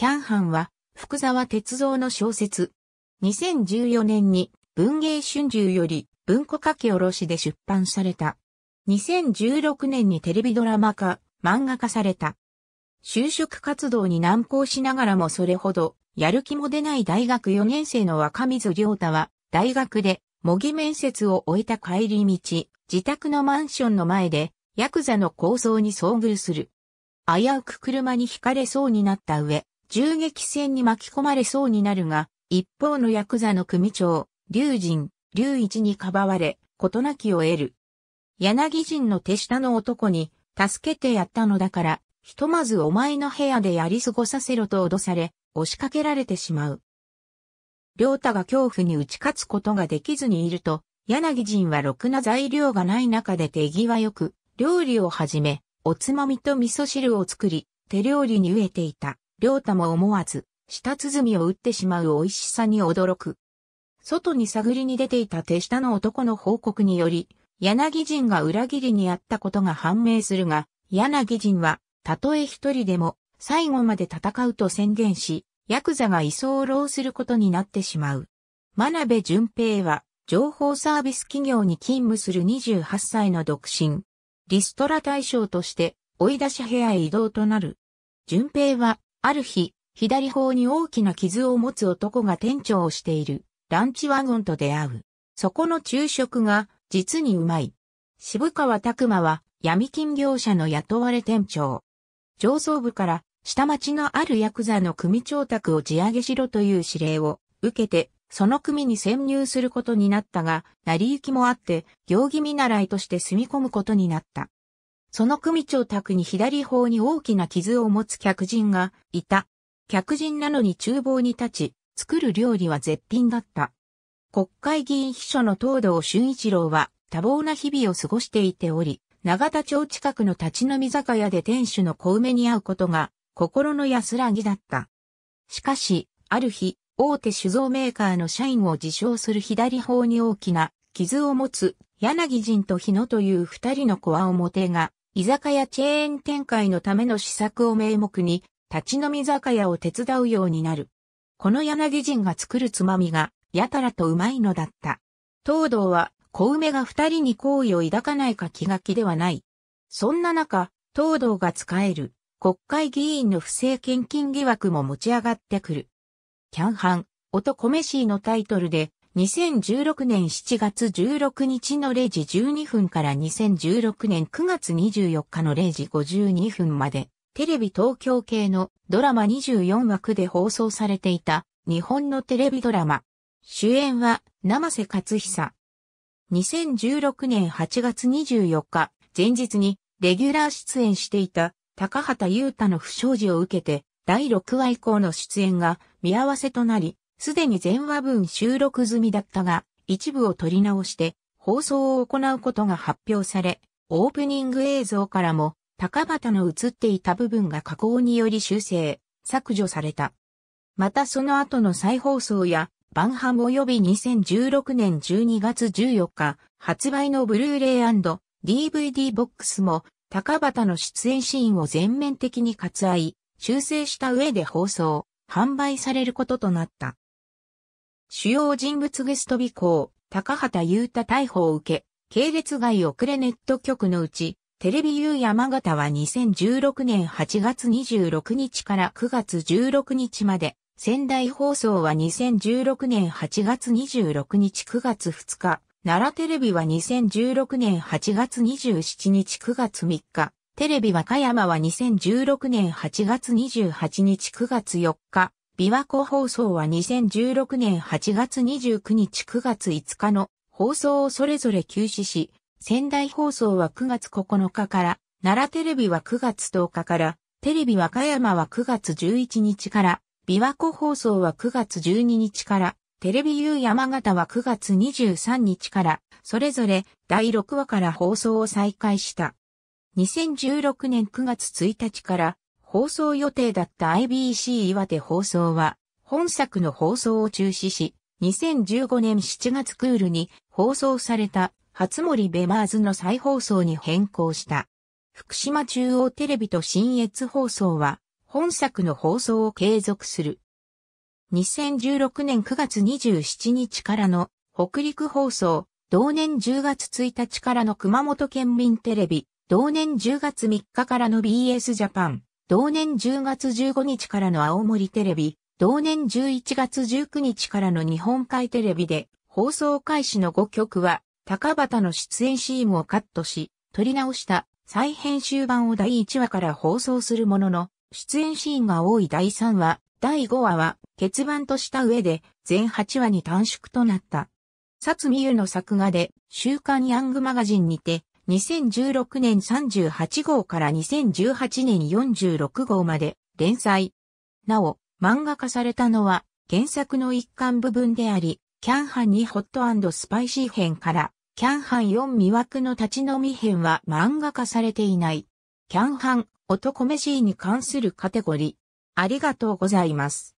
キャンハンは、福沢哲造の小説。2014年に、文芸春秋より、文庫書き下ろしで出版された。2016年にテレビドラマ化、漫画化された。就職活動に難航しながらもそれほど、やる気も出ない大学4年生の若水良太は、大学で、模擬面接を終えた帰り道、自宅のマンションの前で、ヤクザの構想に遭遇する。危うく車に惹かれそうになった上、銃撃戦に巻き込まれそうになるが、一方のヤクザの組長、龍神、龍一にかばわれ、事なきを得る。柳人の手下の男に、助けてやったのだから、ひとまずお前の部屋でやり過ごさせろと脅され、押しかけられてしまう。良太が恐怖に打ち勝つことができずにいると、柳人はろくな材料がない中で手際よく、料理をはじめ、おつまみと味噌汁を作り、手料理に飢えていた。両太も思わず、舌鼓を打ってしまう美味しさに驚く。外に探りに出ていた手下の男の報告により、柳人が裏切りにあったことが判明するが、柳人は、たとえ一人でも、最後まで戦うと宣言し、ヤクザが居候することになってしまう。真鍋淳平は、情報サービス企業に勤務する28歳の独身。リストラ対象として、追い出し部屋へ移動となる。淳平は、ある日、左方に大きな傷を持つ男が店長をしているランチワゴンと出会う。そこの昼食が実にうまい。渋川拓馬は闇金業者の雇われ店長。上層部から下町のあるヤクザの組長宅を地上げしろという指令を受けて、その組に潜入することになったが、成り行きもあって、行儀見習いとして住み込むことになった。その組長宅に左方に大きな傷を持つ客人がいた。客人なのに厨房に立ち、作る料理は絶品だった。国会議員秘書の東堂俊一郎は多忙な日々を過ごしていており、長田町近くの立ち飲み酒屋で店主の小梅に会うことが心の安らぎだった。しかし、ある日、大手酒造メーカーの社員を自称する左方に大きな傷を持つ柳人と日野という二人の小表が居酒屋チェーン展開のための施策を名目に、立ち飲み酒屋を手伝うようになる。この柳人が作るつまみが、やたらとうまいのだった。東堂は、小梅が二人に好意を抱かないか気が気ではない。そんな中、東堂が使える、国会議員の不正献金疑惑も持ち上がってくる。キャンハン、男ーのタイトルで、2016年7月16日の0時12分から2016年9月24日の0時52分まで、テレビ東京系のドラマ24枠で放送されていた日本のテレビドラマ。主演は生瀬勝久。2016年8月24日、前日にレギュラー出演していた高畑優太の不祥事を受けて、第6話以降の出演が見合わせとなり、すでに全話分収録済みだったが、一部を取り直して放送を行うことが発表され、オープニング映像からも高畑の映っていた部分が加工により修正、削除された。またその後の再放送や、バンハム及び2016年12月14日発売のブルーレイ &DVD ボックスも高畑の出演シーンを全面的に割愛、修正した上で放送、販売されることとなった。主要人物ゲスト尾行、高畑優太逮捕を受け、系列外遅れネット局のうち、テレビ U 山形は2016年8月26日から9月16日まで、仙台放送は2016年8月26日9月2日、奈良テレビは2016年8月27日9月3日、テレビ和歌山は2016年8月28日9月4日、琵琶湖放送は2016年8月29日9月5日の放送をそれぞれ休止し、仙台放送は9月9日から、奈良テレビは9月10日から、テレビ和歌山は9月11日から、琵琶湖放送は9月12日から、テレビ U 山形は9月23日から、それぞれ第6話から放送を再開した。2016年9月1日から放送予定だった IBC 岩手放送は、本作の放送を中止し、2015年7月クールに放送された初森ベマーズの再放送に変更した。福島中央テレビと新越放送は本作の放送を継続する。2016年9月27日からの北陸放送、同年10月1日からの熊本県民テレビ、同年10月3日からの BS ジャパン、同年10月15日からの青森テレビ、同年11月19日からの日本海テレビで、放送開始の5曲は、高畑の出演シーンをカットし、撮り直した再編集版を第1話から放送するものの、出演シーンが多い第3話、第5話は、欠番とした上で、全8話に短縮となった。薩美優の作画で、週刊ヤングマガジンにて、2016年38号から2018年46号まで連載。なお、漫画化されたのは原作の一巻部分であり、キャンハンにホットスパイシー編から、キャンハン4魅惑の立ち飲み編は漫画化されていない。キャンハン、男飯に関するカテゴリー。ありがとうございます。